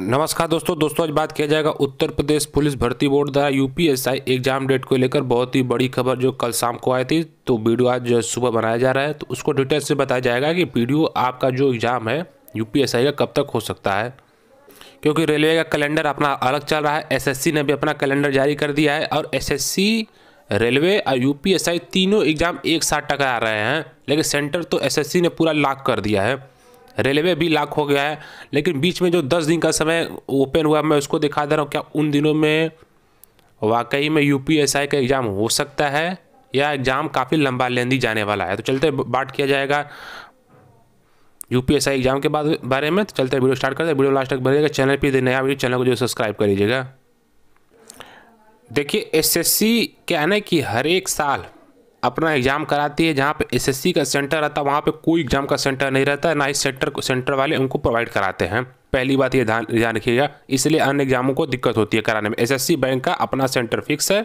नमस्कार दोस्तों दोस्तों आज बात किया जाएगा उत्तर प्रदेश पुलिस भर्ती बोर्ड द्वारा यूपीएसआई एग्जाम डेट को लेकर बहुत ही बड़ी खबर जो कल शाम को आई थी तो वीडियो आज सुबह बनाया जा रहा है तो उसको डिटेल से बताया जाएगा कि वीडियो आपका जो एग्ज़ाम है यूपीएसआई का कब तक हो सकता है क्योंकि रेलवे का कैलेंडर अपना अलग चल रहा है एस ने भी अपना कैलेंडर जारी कर दिया है और एस रेलवे और यू तीनों एग्ज़ाम एक साथ टकरा रहे हैं लेकिन सेंटर तो एस ने पूरा लाक कर दिया है रेलवे भी लाख हो गया है लेकिन बीच में जो दस दिन का समय ओपन हुआ मैं उसको दिखा दे रहा हूँ क्या उन दिनों में वाकई में यू का एग्ज़ाम हो सकता है या एग्ज़ाम काफ़ी लंबा लेंदी जाने वाला है तो चलते बात किया जाएगा U P S I exam के बाद बारे में तो चलते वीडियो स्टार्ट करते हैं वीडियो लास्ट तक बनेगा चैनल पर नया वीडियो चैनल को जो सब्सक्राइब कर लीजिएगा देखिए एसएससी क्या है ना कि हर एक साल अपना एग्ज़ाम कराती है जहाँ पे एसएससी का सेंटर रहता है वहाँ पे कोई एग्ज़ाम का सेंटर नहीं रहता है ना ही सेंटर सेंटर वाले उनको प्रोवाइड कराते हैं पहली बात ये ध्यान ध्यान रखिएगा इसलिए अन्य एग्ज़ामों को दिक्कत होती है कराने में एस बैंक का अपना सेंटर फिक्स है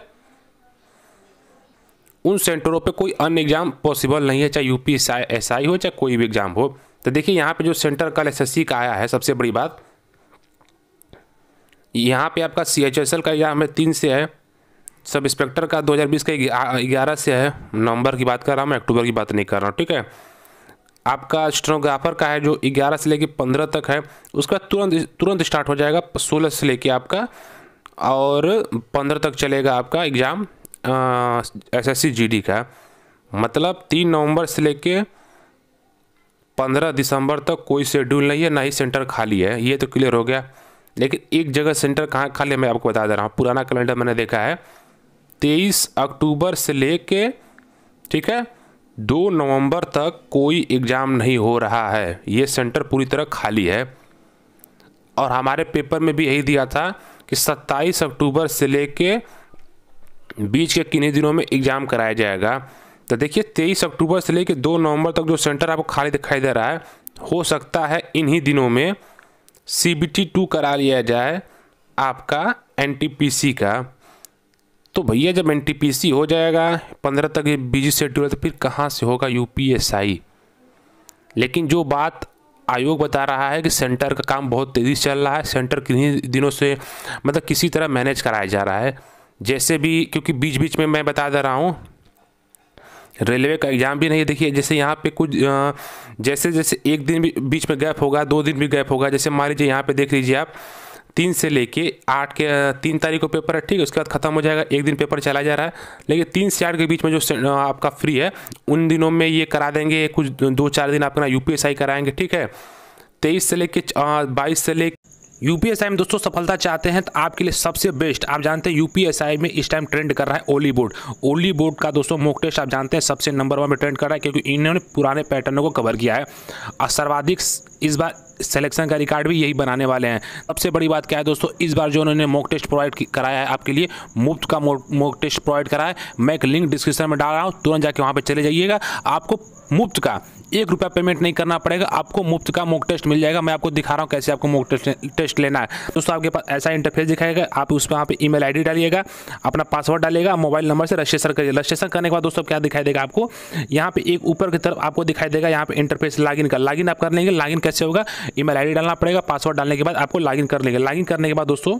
उन सेंटरों पर कोई अन्य एग्ज़ाम पॉसिबल नहीं है चाहे यू पी एस आई हो चाहे कोई भी एग्ज़ाम हो तो देखिए यहाँ पे जो सेंटर कल एस का आया है सबसे बड़ी बात यहाँ पे आपका सी एच एस एल का एग्ज़ाम है तीन से है सब इंस्पेक्टर का 2020 का ग्यारह से है नवंबर की बात कर रहा हूँ मैं अक्टूबर की बात नहीं कर रहा हूँ ठीक है आपका स्टेनोग्राफर का है जो 11 से लेके 15 तक है उसका तुरंत तुरंत स्टार्ट हो जाएगा 16 से लेके आपका और 15 तक चलेगा आपका एग्ज़ाम एस एस का मतलब तीन नवंबर से लेके पंद्रह दिसंबर तक कोई शेड्यूल नहीं है ना ही सेंटर खाली है ये तो क्लियर हो गया लेकिन एक जगह सेंटर कहाँ खाली है मैं आपको बता दे रहा हूँ पुराना कैलेंडर मैंने देखा है तेईस अक्टूबर से ले के ठीक है दो नवंबर तक कोई एग्ज़ाम नहीं हो रहा है ये सेंटर पूरी तरह खाली है और हमारे पेपर में भी यही दिया था कि 27 अक्टूबर से ले के बीच के किन्हीं दिनों में एग्ज़ाम कराया जाएगा तो देखिए 23 अक्टूबर से ले कर दो नवंबर तक जो सेंटर आपको खाली दिखाई दे रहा है हो सकता है इन्हीं दिनों में सी बी टी टू करा लिया जाए आपका एन टी पी सी का तो भैया जब एन हो जाएगा पंद्रह तक ये बिजी शेड्यूल तो फिर कहाँ से होगा यू लेकिन जो बात आयोग बता रहा है कि सेंटर का काम बहुत तेज़ी से चल रहा है सेंटर किन्हीं दिनों से मतलब किसी तरह मैनेज कराया जा रहा है जैसे भी क्योंकि बीच बीच में मैं बता दे रहा हूँ रेलवे का एग्ज़ाम भी नहीं देखिए जैसे यहाँ पे कुछ जैसे जैसे एक दिन भी बीच में गैप होगा दो दिन भी गैप होगा जैसे मान लीजिए यहाँ पे देख लीजिए आप तीन से लेके आठ के तीन तारीख को पेपर है ठीक है उसके बाद खत्म हो जाएगा एक दिन पेपर चला जा रहा है लेकिन तीन से आठ के बीच में जो आपका फ्री है उन दिनों में ये करा देंगे कुछ दो चार दिन आपका यू कराएंगे ठीक है तेईस से लेके बाईस से लेके यू में दोस्तों सफलता चाहते हैं तो आपके लिए सबसे बेस्ट आप जानते हैं यू में इस टाइम ट्रेंड कर रहा है ओली बोर्ड ओली बोर्ड का दोस्तों मोक टेस्ट आप जानते हैं सबसे नंबर वन में ट्रेंड कर रहा है क्योंकि इन्होंने पुराने पैटर्नों को कवर किया है और सर्वाधिक इस बार सेलेक्शन का रिकॉर्ड भी यही बनाने वाले हैं सबसे बड़ी बात क्या है दोस्तों इस बार जो उन्होंने मॉक टेस्ट प्रोवाइड कराया है आपके लिए मुफ्त का मॉक टेस्ट प्रोवाइड करा है मैं एक लिंक डिस्क्रिप्शन में डाल रहा हूँ तुरंत जाके वहाँ पर चले जाइएगा आपको मुफ्त का एक रुपया पेमेंट नहीं करना पड़ेगा आपको मुफ्त का मॉक टेस्ट मिल जाएगा मैं आपको दिखा रहा हूँ कैसे आपको मॉक टेस्ट टेस्ट लेना है दोस्तों आपके पास ऐसा इंटरफेस दिखाएगा आप उस पर वहाँ पे ईमेल आईडी डालिएगा अपना पासवर्ड डालिएगा मोबाइल नंबर से रजिस्टर करिए रजिस्ट्रेशन करने के बाद दोस्तों क्या दिखाई देगा आपको यहाँ पे एक ऊपर की तरफ आपको दिखाई देगा यहाँ पे इंटरफेस लॉगिन का लॉगिन आप कर लेंगे लॉगिन कैसे होगा ईमेल आईडी डालना पड़ेगा पासवर्ड डालने के बाद आपको लॉगिन कर लेंगे लॉगिन करने के बाद दोस्तों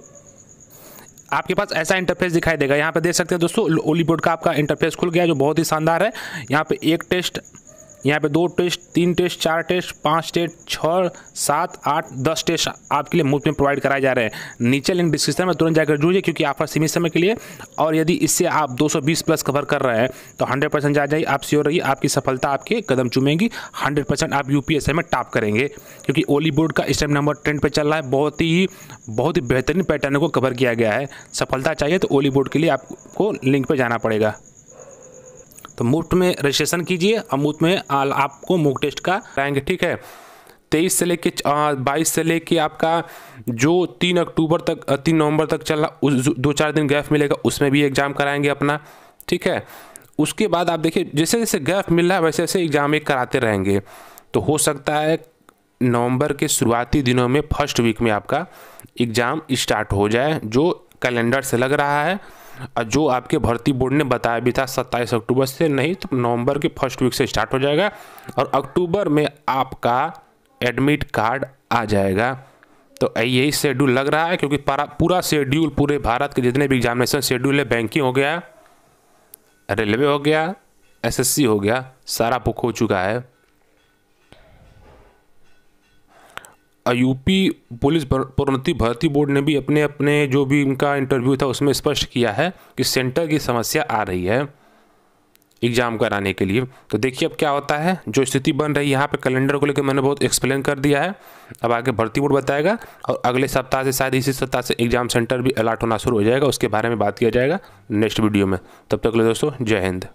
आपके पास ऐसा इंटरफेस दिखाई देगा यहाँ पे देख सकते हैं दोस्तों ओली बोर्ड का आपका इंटरफेस खुल गया जो बहुत ही शानदार है यहाँ पे एक टेस्ट यहाँ पे दो टेस्ट तीन टेस्ट चार टेस्ट पाँच टेस्ट छः सात आठ दस टेस्ट आपके लिए मुफ्त में प्रोवाइड कराए जा रहे हैं नीचे लिंक डिस्क्रिप्शन में तुरंत जाकर जुड़िए क्योंकि ऑफर सीमित समय के लिए और यदि इससे आप 220 प्लस कवर कर रहे हैं तो 100 परसेंट जा जाइए आप श्योर रहिए आपकी सफलता आपके कदम चुमेंगी हंड्रेड परसेंट आप यू में टाप करेंगे क्योंकि ओली बोर्ड का इस टाइम नंबर ट्रेंड पर चल रहा है बहुत ही बहुत ही बेहतरीन पैटर्न को कवर किया गया है सफलता चाहिए तो ओली बोर्ड के लिए आपको लिंक पर जाना पड़ेगा तो मुफ्त में रजिस्ट्रेशन कीजिए और मुफ्त में आपको मूक टेस्ट का कराएंगे ठीक है तेईस से लेके बाईस से लेके आपका जो तीन अक्टूबर तक तीन नवंबर तक चल रहा उस दो चार दिन गैप मिलेगा उसमें भी एग्ज़ाम कराएंगे अपना ठीक है उसके बाद आप देखिए जैसे जैसे गैप मिल रहा है वैसे वैसे एग्ज़ाम एक कराते रहेंगे तो हो सकता है नवंबर के शुरुआती दिनों में फर्स्ट वीक में आपका एग्ज़ाम स्टार्ट हो जाए जो कैलेंडर से लग रहा है जो आपके भर्ती बोर्ड ने बताया भी था सत्ताईस अक्टूबर से नहीं तो नवंबर के फर्स्ट वीक से स्टार्ट हो जाएगा और अक्टूबर में आपका एडमिट कार्ड आ जाएगा तो यही शेड्यूल लग रहा है क्योंकि पूरा शेड्यूल पूरे भारत के जितने भी एग्जामिनेशन शेड्यूल है बैंकिंग हो गया रेलवे हो गया एसएससी हो गया सारा बुक हो चुका है यूपी पुलिस प्रोन्नति भर्ती बोर्ड ने भी अपने अपने जो भी उनका इंटरव्यू था उसमें स्पष्ट किया है कि सेंटर की समस्या आ रही है एग्ज़ाम कराने के लिए तो देखिए अब क्या होता है जो स्थिति बन रही है यहाँ पे कैलेंडर को लेकर मैंने बहुत एक्सप्लेन कर दिया है अब आगे भर्ती बोर्ड बताएगा और अगले सप्ताह से शायद इसी सप्ताह से एग्ज़ाम सेंटर भी अलर्ट होना शुरू हो जाएगा उसके बारे में बात किया जाएगा नेक्स्ट वीडियो में तब तक ले दोस्तों जय हिंद